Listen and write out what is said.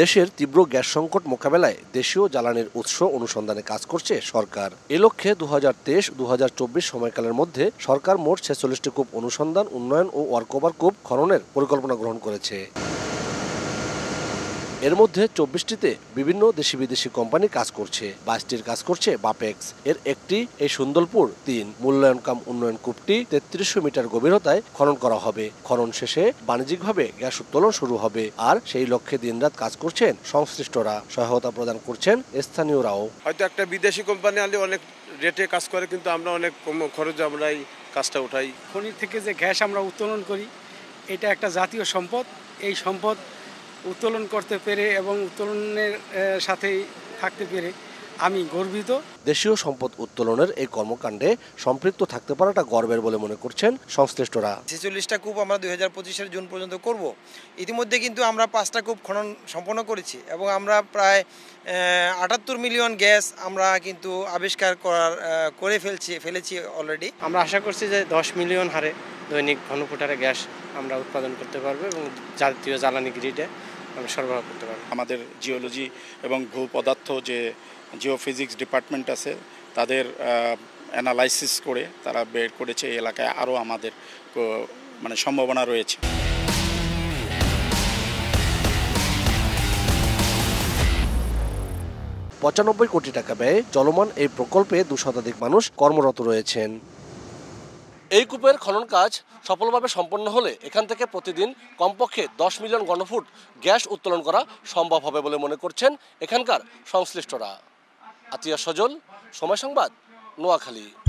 দেশের তীব্র গ্যাস সংকট মোকাবেলায় দেশীয় জ্বালানির উৎস অনুসন্ধানে কাজ করছে সরকার এ লক্ষ্যে দু হাজার তেইশ দু হাজার চব্বিশ সময়কালের মধ্যে সরকার মোট ছেচল্লিশটি কূপ অনুসন্ধান উন্নয়ন ও ওয়ার্কওভার কূপ খননের পরিকল্পনা গ্রহণ করেছে এর মধ্যে চব্বিশটিতে বিভিন্ন দেশি বিদেশি কোম্পানি কাজ করছে বাইশটির কাজ করছে বাপেক্স এর একটি এই সুন্দরপুর তিন মূল্যায়ন কাম উন্নয়ন কূপটি তেত্রিশশো মিটার গভীরতায় খনন করা হবে খনন শেষে বাণিজ্যিকভাবে গ্যাস উত্তোলন শুরু হবে আর সেই লক্ষ্যে দিনরাত কাজ করছেন সংশ্লিষ্টরা সহায়তা প্রদান করছেন স্থানীয়রাও হয়তো একটা বিদেশি কোম্পানি আনলে অনেক রেটে কাজ করে কিন্তু আমরা অনেক কম খরচে আমরা এই কাজটা উঠাই খনির থেকে যে গ্যাস আমরা উত্তোলন করি এটা একটা জাতীয় সম্পদ এই সম্পদ উত্তোলন করতে পেরে এবং উত্তোলনের সাথেই থাকতে পেরে আমি গর্বিত দেশীয় সম্পদ উত্তোলনের এই কর্মকাণ্ডে সম্পৃক্ত থাকতে পারাটা গর্বের বলে মনে করছেন সংশ্লিষ্টরা ছেচল্লিশটা কূপ আমরা দুই হাজার জুন পর্যন্ত করব ইতিমধ্যে কিন্তু আমরা পাঁচটা কূপ খনন সম্পন্ন করেছি এবং আমরা প্রায় আটাত্তর মিলিয়ন গ্যাস আমরা কিন্তু আবিষ্কার করার করে ফেলছি ফেলেছি অলরেডি আমরা আশা করছি যে দশ মিলিয়ন হারে দৈনিক ঘনফুটারে গ্যাস আমরা উৎপাদন করতে পারবো এবং জাতীয় জ্বালানি গ্রিডে আমি সরবরাহ করতে পারব আমাদের জিওলজি এবং ভূ পদার্থ যে জিওফিজিক্স ডিপার্টমেন্ট আছে তাদের অ্যানালাইসিস করে তারা বের করেছে এই এলাকায় আরও আমাদের মানে সম্ভাবনা রয়েছে পঁচানব্বই কোটি টাকা ব্যয়ে চলমান এই প্রকল্পে দু শতাধিক মানুষ কর্মরত রয়েছেন এই কূপের খনন কাজ সফলভাবে সম্পন্ন হলে এখান থেকে প্রতিদিন কমপক্ষে দশ মিলিয়ন গণফুট গ্যাস উত্তোলন করা সম্ভব হবে বলে মনে করছেন এখানকার সংশ্লিষ্টরা আতিয়া সজল সময় সংবাদ নোয়াখালী